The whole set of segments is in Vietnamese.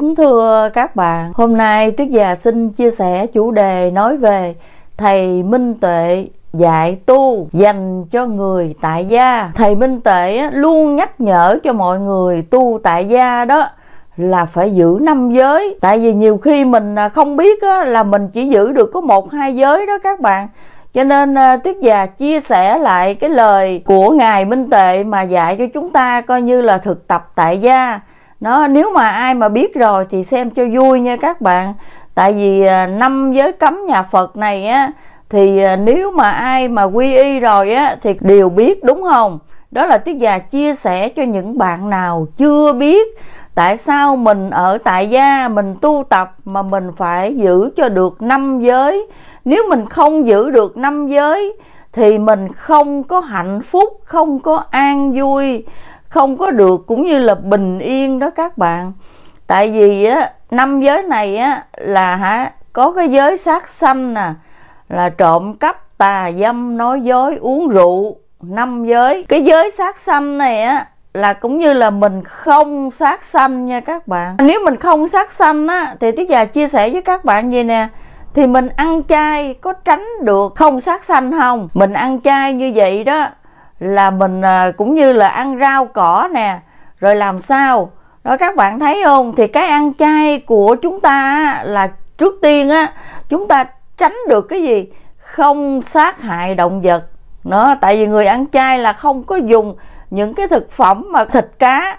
Kính thưa các bạn, hôm nay Tuyết Già xin chia sẻ chủ đề nói về Thầy Minh Tuệ dạy tu dành cho người tại gia. Thầy Minh Tuệ luôn nhắc nhở cho mọi người tu tại gia đó là phải giữ năm giới tại vì nhiều khi mình à, không biết là mình chỉ giữ được có một hai giới đó các bạn cho nên à, tuyết già chia sẻ lại cái lời của ngài minh tệ mà dạy cho chúng ta coi như là thực tập tại gia nó nếu mà ai mà biết rồi thì xem cho vui nha các bạn tại vì à, năm giới cấm nhà Phật này á thì à, nếu mà ai mà quy y rồi á thì đều biết đúng không đó là tiết già chia sẻ cho những bạn nào chưa biết tại sao mình ở tại gia mình tu tập mà mình phải giữ cho được năm giới nếu mình không giữ được năm giới thì mình không có hạnh phúc không có an vui không có được cũng như là bình yên đó các bạn tại vì á năm giới này á là hả có cái giới sát sanh nè là trộm cắp tà dâm nói dối uống rượu năm giới cái giới sát sanh này á là cũng như là mình không sát sanh nha các bạn nếu mình không sát sanh á thì tiết già chia sẻ với các bạn vậy nè thì mình ăn chay có tránh được không sát sanh không mình ăn chay như vậy đó là mình à, cũng như là ăn rau cỏ nè rồi làm sao đó các bạn thấy không thì cái ăn chay của chúng ta là trước tiên á chúng ta tránh được cái gì không sát hại động vật nó tại vì người ăn chay là không có dùng những cái thực phẩm mà thịt cá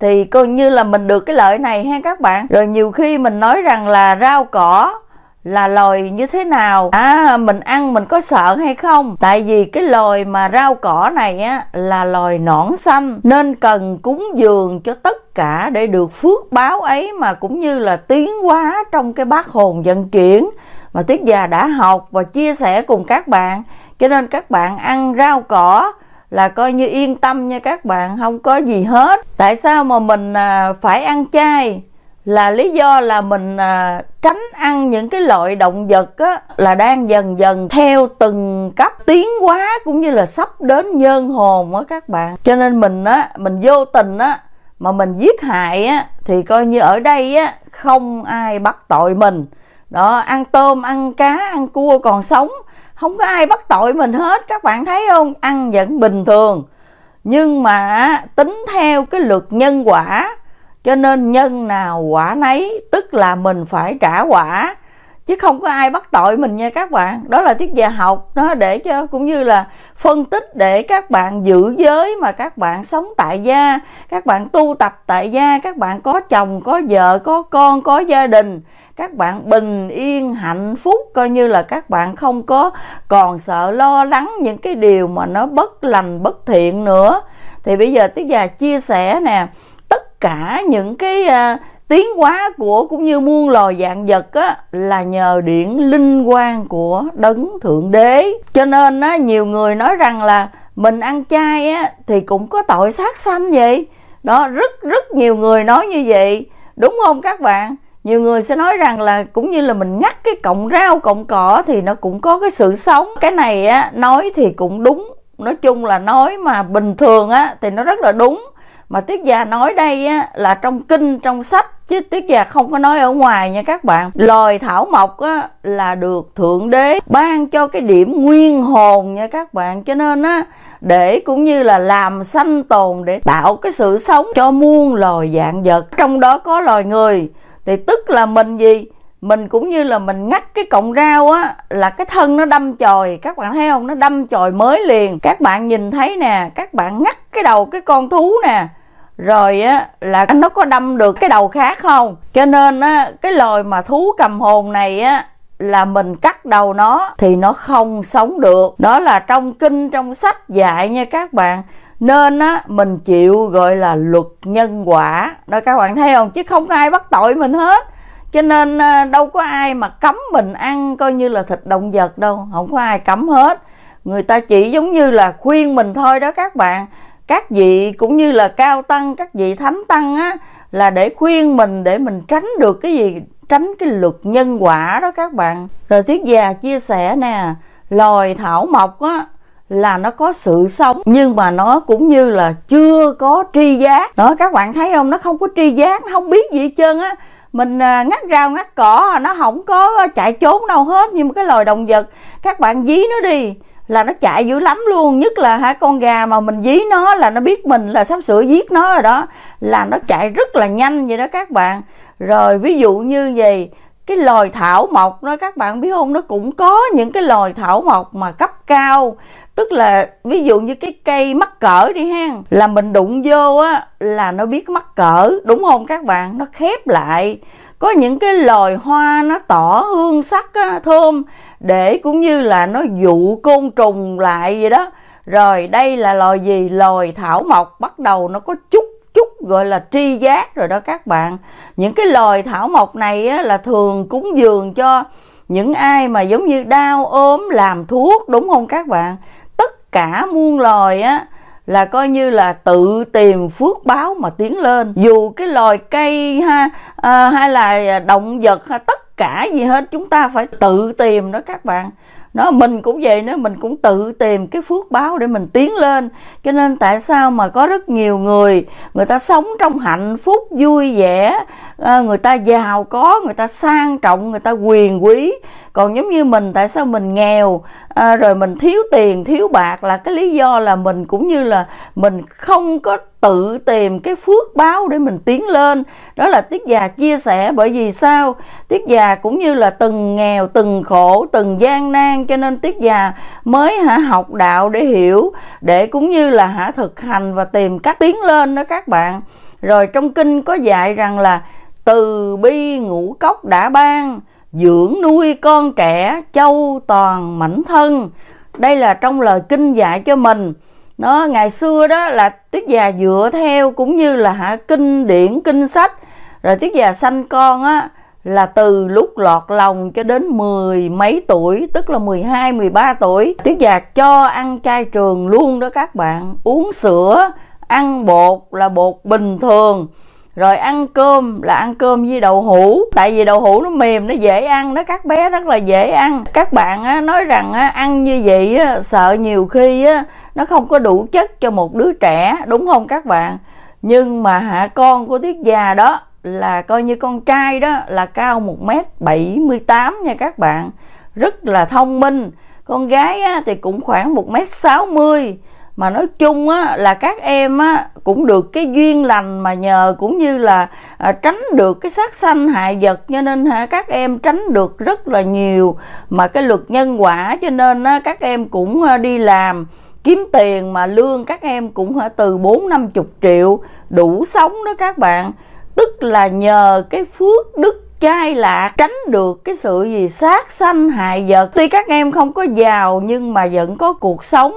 thì coi như là mình được cái lợi này ha các bạn rồi nhiều khi mình nói rằng là rau cỏ là lòi như thế nào à mình ăn mình có sợ hay không tại vì cái lòi mà rau cỏ này á là lòi nõn xanh nên cần cúng dường cho tất cả để được phước báo ấy mà cũng như là tiến hóa trong cái bát hồn vận chuyển mà tiết già đã học và chia sẻ cùng các bạn cho nên các bạn ăn rau cỏ là coi như yên tâm nha các bạn không có gì hết tại sao mà mình à, phải ăn chay là lý do là mình à, tránh ăn những cái loại động vật á, là đang dần dần theo từng cấp tiến hóa cũng như là sắp đến nhân hồn á các bạn cho nên mình á mình vô tình á mà mình giết hại á thì coi như ở đây á không ai bắt tội mình đó ăn tôm ăn cá ăn cua còn sống không có ai bắt tội mình hết các bạn thấy không ăn vẫn bình thường nhưng mà tính theo cái luật nhân quả cho nên nhân nào quả nấy tức là mình phải trả quả chứ không có ai bắt tội mình nha các bạn đó là tiết gia học nó để cho cũng như là phân tích để các bạn giữ giới mà các bạn sống tại gia các bạn tu tập tại gia các bạn có chồng có vợ có con có gia đình các bạn bình yên hạnh phúc coi như là các bạn không có còn sợ lo lắng những cái điều mà nó bất lành bất thiện nữa thì bây giờ tiết già chia sẻ nè cả những cái à, tiến hóa của cũng như muôn loài dạng vật á, là nhờ điển linh quan của đấng thượng đế cho nên á, nhiều người nói rằng là mình ăn chay á, thì cũng có tội sát sanh vậy đó rất rất nhiều người nói như vậy đúng không các bạn nhiều người sẽ nói rằng là cũng như là mình ngắt cái cọng rau cọng cỏ thì nó cũng có cái sự sống cái này á nói thì cũng đúng nói chung là nói mà bình thường á thì nó rất là đúng mà tiết Già nói đây á, là trong kinh trong sách chứ tiết Già không có nói ở ngoài nha các bạn Loài thảo mộc á, là được Thượng Đế ban cho cái điểm nguyên hồn nha các bạn cho nên á để cũng như là làm sanh tồn để tạo cái sự sống cho muôn loài dạng vật trong đó có loài người thì tức là mình gì mình cũng như là mình ngắt cái cọng rau á là cái thân nó đâm chồi các bạn thấy không nó đâm chồi mới liền các bạn nhìn thấy nè các bạn ngắt cái đầu cái con thú nè rồi á là nó có đâm được cái đầu khác không cho nên á cái loài mà thú cầm hồn này á là mình cắt đầu nó thì nó không sống được đó là trong kinh trong sách dạy nha các bạn nên á mình chịu gọi là luật nhân quả đó các bạn thấy không chứ không ai bắt tội mình hết cho nên ờ, đâu có ai mà cấm mình ăn coi như là thịt động vật đâu không có ai cấm hết người ta chỉ giống như là khuyên mình thôi đó các bạn các vị cũng như là cao tăng các vị thánh tăng á là để khuyên mình để mình tránh được cái gì tránh cái luật nhân quả đó các bạn rồi tuyết già chia sẻ nè loài thảo mộc á là nó có sự sống nhưng mà nó cũng như là chưa có tri giác đó các bạn thấy không nó không có tri giác nó không biết gì hết trơn á mình à, ngắt rau ngắt cỏ nó không có chạy trốn đâu hết nhưng mà cái loài động vật các bạn dí nó đi là nó chạy dữ lắm luôn nhất là hả con gà mà mình dí nó là nó biết mình là sắp sửa giết nó rồi đó là nó chạy rất là nhanh vậy đó các bạn rồi ví dụ như vậy cái lòi thảo mộc đó các bạn biết không nó cũng có những cái lòi thảo mộc mà cấp cao tức là ví dụ như cái cây mắc cỡ đi ha là mình đụng vô á là nó biết mắc cỡ đúng không các bạn nó khép lại có những cái lòi hoa nó tỏ hương sắc á, thơm để cũng như là nó dụ côn trùng lại vậy đó rồi đây là lòi gì lòi thảo mộc bắt đầu nó có chút chút gọi là tri giác rồi đó các bạn những cái loài thảo mộc này á, là thường cúng dường cho những ai mà giống như đau ốm làm thuốc đúng không các bạn tất cả muôn loài á là coi như là tự tìm phước báo mà tiến lên dù cái loài cây ha à, hay là động vật ha tất cả gì hết chúng ta phải tự tìm đó các bạn nó mình cũng vậy nữa mình cũng tự tìm cái phước báo để mình tiến lên cho nên tại sao mà có rất nhiều người người ta sống trong hạnh phúc vui vẻ à, người ta giàu có người ta sang trọng người ta quyền quý còn giống như mình tại sao mình nghèo à, rồi mình thiếu tiền thiếu bạc là cái lý do là mình cũng như là mình không có tự tìm cái phước báo để mình tiến lên đó là tiết già chia sẻ bởi vì sao tiết già cũng như là từng nghèo từng khổ từng gian nan cho nên tiết già mới hả học đạo để hiểu để cũng như là hả thực hành và tìm cách tiến lên đó các bạn rồi trong kinh có dạy rằng là từ bi ngũ cốc đã ban dưỡng nuôi con trẻ châu toàn mảnh thân đây là trong lời kinh dạy cho mình nó ngày xưa đó là tiết già dựa theo cũng như là hả kinh điển kinh sách rồi tiết già sanh con á là từ lúc lọt lòng cho đến mười mấy tuổi tức là 12 13 tuổi tiết già cho ăn chay trường luôn đó các bạn uống sữa ăn bột là bột bình thường rồi ăn cơm là ăn cơm với đậu hũ tại vì đậu hũ nó mềm nó dễ ăn nó các bé rất là dễ ăn các bạn á, nói rằng á, ăn như vậy á, sợ nhiều khi á, nó không có đủ chất cho một đứa trẻ đúng không các bạn nhưng mà hạ con của tiết già đó là coi như con trai đó là cao 1 m tám nha các bạn rất là thông minh con gái á, thì cũng khoảng 1 m mươi mà nói chung á, là các em á, cũng được cái duyên lành mà nhờ cũng như là à, tránh được cái sát sanh hại vật cho nên hả các em tránh được rất là nhiều mà cái luật nhân quả cho nên á, các em cũng à, đi làm kiếm tiền mà lương các em cũng hả từ bốn năm chục triệu đủ sống đó các bạn tức là nhờ cái phước đức trai lạc tránh được cái sự gì sát sanh hại vật tuy các em không có giàu nhưng mà vẫn có cuộc sống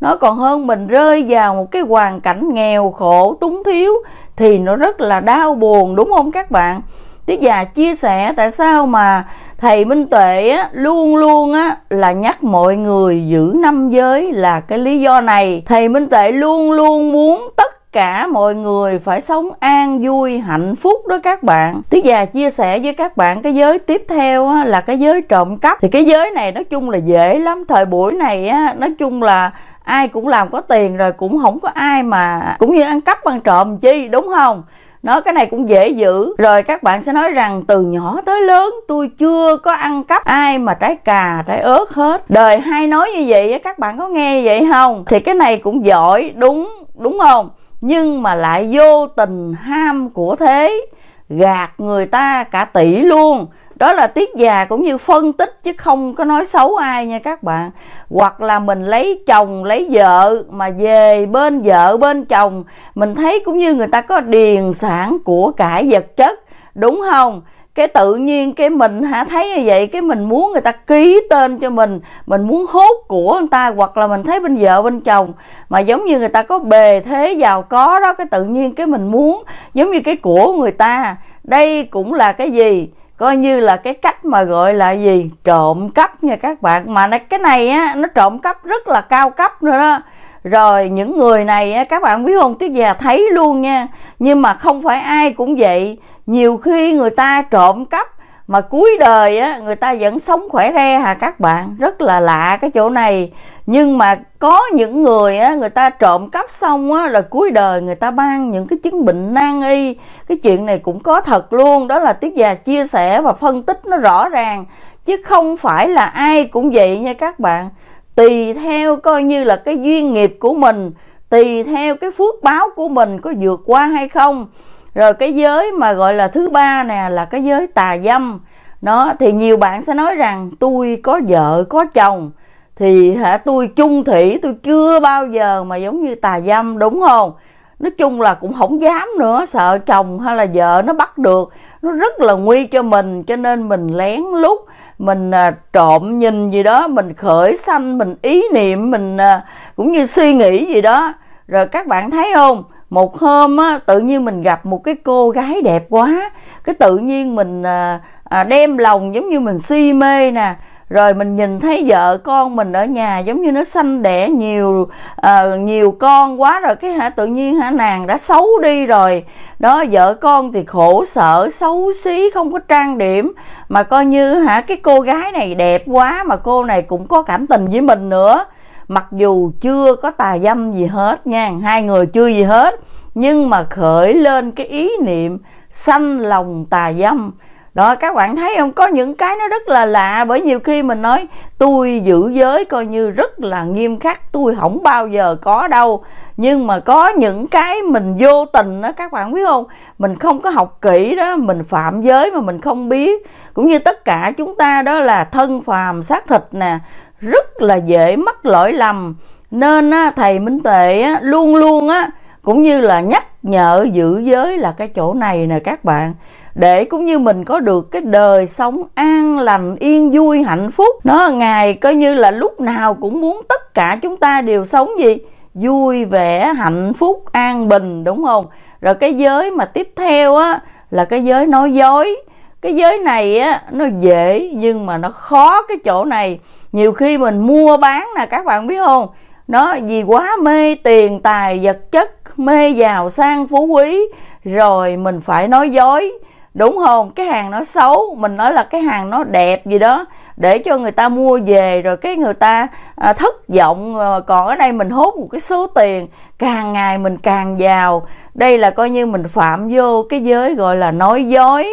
nó còn hơn mình rơi vào một cái hoàn cảnh nghèo khổ túng thiếu thì nó rất là đau buồn đúng không các bạn tiết già chia sẻ tại sao mà thầy minh tuệ á, luôn luôn á, là nhắc mọi người giữ năm giới là cái lý do này thầy minh tuệ luôn luôn muốn tất cả mọi người phải sống an vui hạnh phúc đó các bạn tiết già chia sẻ với các bạn cái giới tiếp theo á, là cái giới trộm cắp thì cái giới này nói chung là dễ lắm thời buổi này á, nói chung là ai cũng làm có tiền rồi cũng không có ai mà cũng như ăn cắp ăn trộm chi đúng không nó cái này cũng dễ giữ rồi các bạn sẽ nói rằng từ nhỏ tới lớn tôi chưa có ăn cắp ai mà trái cà trái ớt hết đời hay nói như vậy các bạn có nghe vậy không thì cái này cũng giỏi đúng đúng không nhưng mà lại vô tình ham của thế gạt người ta cả tỷ luôn đó là tiết già cũng như phân tích chứ không có nói xấu ai nha các bạn hoặc là mình lấy chồng lấy vợ mà về bên vợ bên chồng mình thấy cũng như người ta có điền sản của cải vật chất đúng không cái tự nhiên cái mình hả thấy như vậy cái mình muốn người ta ký tên cho mình mình muốn hốt của người ta hoặc là mình thấy bên vợ bên chồng mà giống như người ta có bề thế giàu có đó cái tự nhiên cái mình muốn giống như cái của người ta đây cũng là cái gì coi như là cái cách mà gọi là gì trộm cắp nha các bạn mà cái này á nó trộm cắp rất là cao cấp nữa đó rồi những người này các bạn biết không tuyết già thấy luôn nha nhưng mà không phải ai cũng vậy nhiều khi người ta trộm cắp mà cuối đời á người ta vẫn sống khỏe re hà các bạn rất là lạ cái chỗ này nhưng mà có những người á người ta trộm cắp xong á là cuối đời người ta mang những cái chứng bệnh nan y cái chuyện này cũng có thật luôn đó là tiết già chia sẻ và phân tích nó rõ ràng chứ không phải là ai cũng vậy nha các bạn tùy theo coi như là cái duyên nghiệp của mình tùy theo cái phước báo của mình có vượt qua hay không rồi cái giới mà gọi là thứ ba nè là cái giới tà dâm nó thì nhiều bạn sẽ nói rằng tôi có vợ có chồng thì hả tôi chung thủy tôi chưa bao giờ mà giống như tà dâm đúng không nói chung là cũng không dám nữa sợ chồng hay là vợ nó bắt được nó rất là nguy cho mình cho nên mình lén lút mình à, trộm nhìn gì đó mình khởi sanh mình ý niệm mình à, cũng như suy nghĩ gì đó rồi các bạn thấy không một hôm á, tự nhiên mình gặp một cái cô gái đẹp quá cái tự nhiên mình à, à, đem lòng giống như mình si mê nè rồi mình nhìn thấy vợ con mình ở nhà giống như nó sanh đẻ nhiều à, nhiều con quá rồi cái hả tự nhiên hả nàng đã xấu đi rồi đó vợ con thì khổ sở xấu xí không có trang điểm mà coi như hả cái cô gái này đẹp quá mà cô này cũng có cảm tình với mình nữa mặc dù chưa có tà dâm gì hết nha hai người chưa gì hết nhưng mà khởi lên cái ý niệm sanh lòng tà dâm đó các bạn thấy không có những cái nó rất là lạ bởi nhiều khi mình nói tôi giữ giới coi như rất là nghiêm khắc tôi không bao giờ có đâu nhưng mà có những cái mình vô tình đó các bạn biết không mình không có học kỹ đó mình phạm giới mà mình không biết cũng như tất cả chúng ta đó là thân phàm xác thịt nè rất là dễ mắc lỗi lầm nên á, thầy Minh Tệ á, luôn luôn á cũng như là nhắc nhở giữ giới là cái chỗ này nè các bạn để cũng như mình có được cái đời sống an lành yên vui hạnh phúc nó ngài coi như là lúc nào cũng muốn tất cả chúng ta đều sống gì vui vẻ hạnh phúc an bình đúng không rồi cái giới mà tiếp theo á là cái giới nói dối cái giới này á nó dễ nhưng mà nó khó cái chỗ này nhiều khi mình mua bán nè các bạn biết không nó vì quá mê tiền tài vật chất mê giàu sang phú quý rồi mình phải nói dối đúng không cái hàng nó xấu mình nói là cái hàng nó đẹp gì đó để cho người ta mua về rồi cái người ta à, thất vọng ờ, còn ở đây mình hốt một cái số tiền càng ngày mình càng giàu đây là coi như mình phạm vô cái giới gọi là nói dối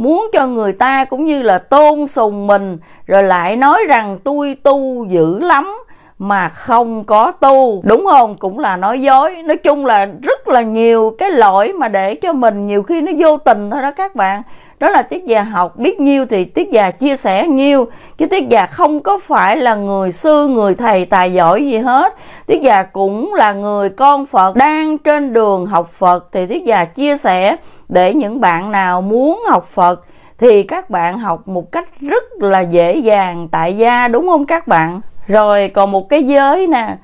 muốn cho người ta cũng như là tôn sùng mình rồi lại nói rằng tôi tu dữ lắm mà không có tu đúng không cũng là nói dối nói chung là rất là nhiều cái lỗi mà để cho mình nhiều khi nó vô tình thôi đó các bạn đó là tiết già học biết nhiêu thì tiết già chia sẻ nhiêu chứ tiết già không có phải là người sư người thầy tài giỏi gì hết tiết già cũng là người con phật đang trên đường học phật thì tiết già chia sẻ để những bạn nào muốn học Phật thì các bạn học một cách rất là dễ dàng tại gia đúng không các bạn? Rồi còn một cái giới nè,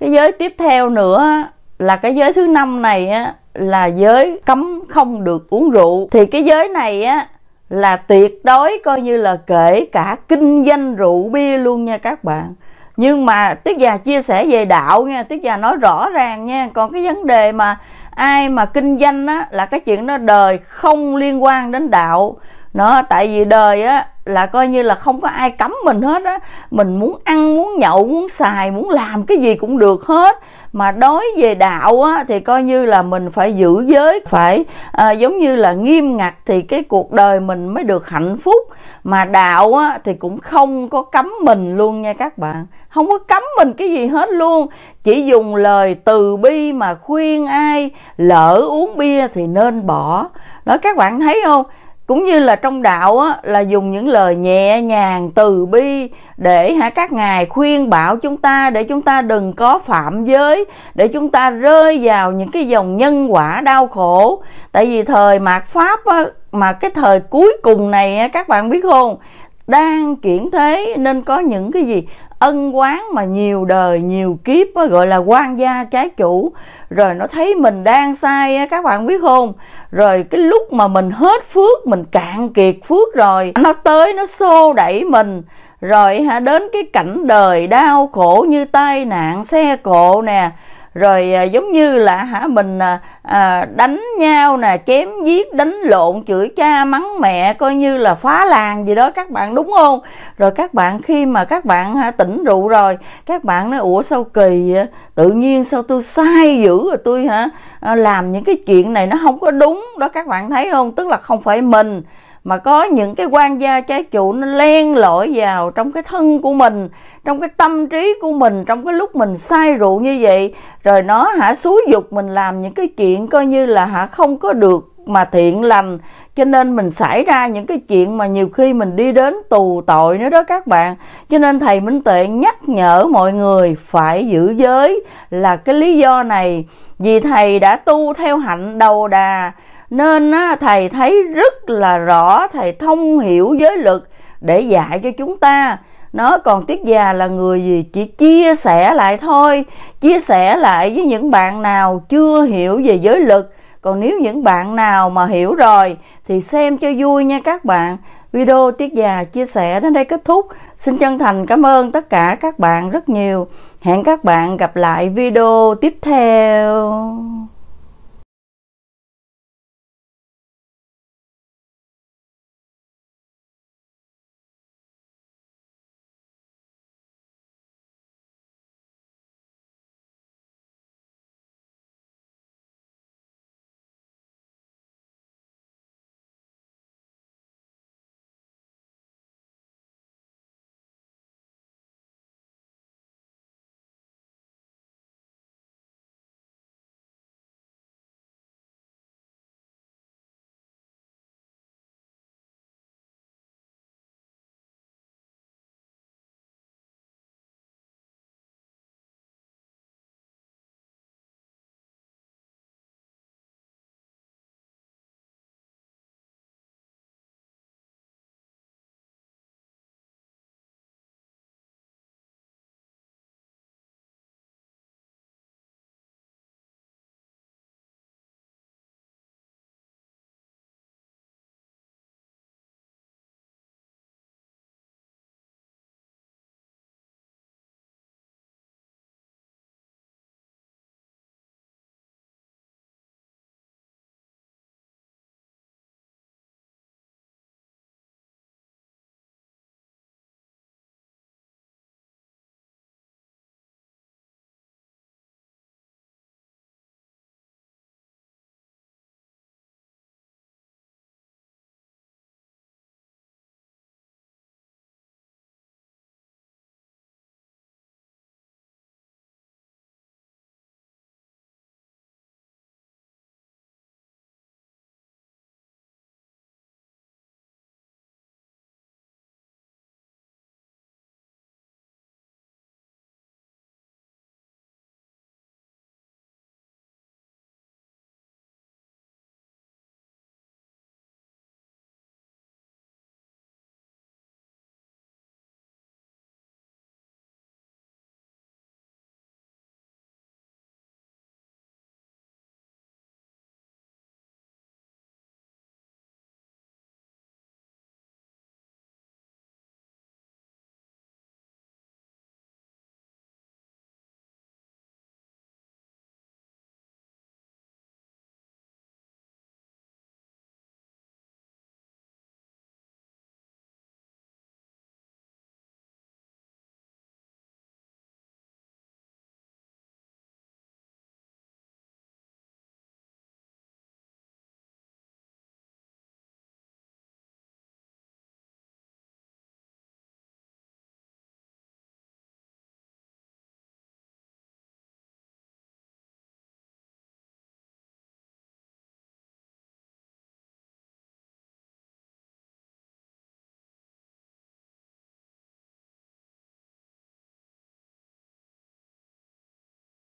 cái giới tiếp theo nữa là cái giới thứ năm này á là giới cấm không được uống rượu thì cái giới này á là tuyệt đối coi như là kể cả kinh doanh rượu bia luôn nha các bạn nhưng mà tiết già chia sẻ về đạo nha tiết già nói rõ ràng nha còn cái vấn đề mà ai mà kinh doanh á là cái chuyện nó đời không liên quan đến đạo nó tại vì đời á là coi như là không có ai cấm mình hết á mình muốn ăn muốn nhậu muốn xài muốn làm cái gì cũng được hết mà đối về đạo á thì coi như là mình phải giữ giới phải à, giống như là nghiêm ngặt thì cái cuộc đời mình mới được hạnh phúc mà đạo á thì cũng không có cấm mình luôn nha các bạn không có cấm mình cái gì hết luôn chỉ dùng lời từ bi mà khuyên ai lỡ uống bia thì nên bỏ đó các bạn thấy không cũng như là trong đạo á, là dùng những lời nhẹ nhàng từ bi để hả các ngài khuyên bảo chúng ta để chúng ta đừng có phạm giới để chúng ta rơi vào những cái dòng nhân quả đau khổ tại vì thời mạt pháp á, mà cái thời cuối cùng này á, các bạn biết không đang chuyển thế nên có những cái gì ân quán mà nhiều đời nhiều kiếp đó, gọi là quan gia trái chủ rồi nó thấy mình đang sai các bạn biết không rồi cái lúc mà mình hết phước mình cạn kiệt phước rồi nó tới nó xô đẩy mình rồi hả đến cái cảnh đời đau khổ như tai nạn xe cộ nè rồi à, giống như là hả mình à, à, đánh nhau nè chém giết đánh lộn chửi cha mắng mẹ coi như là phá làng gì đó các bạn đúng không rồi các bạn khi mà các bạn hả, tỉnh rượu rồi các bạn nói ủa sao kỳ tự nhiên sao tôi sai dữ rồi tôi hả à, làm những cái chuyện này nó không có đúng đó các bạn thấy không tức là không phải mình mà có những cái quan gia trái chủ nó len lỏi vào trong cái thân của mình trong cái tâm trí của mình trong cái lúc mình say rượu như vậy rồi nó hả xúi dục mình làm những cái chuyện coi như là hả không có được mà thiện lành cho nên mình xảy ra những cái chuyện mà nhiều khi mình đi đến tù tội nữa đó các bạn cho nên thầy minh tuệ nhắc nhở mọi người phải giữ giới là cái lý do này vì thầy đã tu theo hạnh đầu đà nên á, thầy thấy rất là rõ thầy thông hiểu giới luật để dạy cho chúng ta nó còn tiết già là người gì chỉ chia sẻ lại thôi chia sẻ lại với những bạn nào chưa hiểu về giới luật còn nếu những bạn nào mà hiểu rồi thì xem cho vui nha các bạn video tiết già chia sẻ đến đây kết thúc xin chân thành cảm ơn tất cả các bạn rất nhiều hẹn các bạn gặp lại video tiếp theo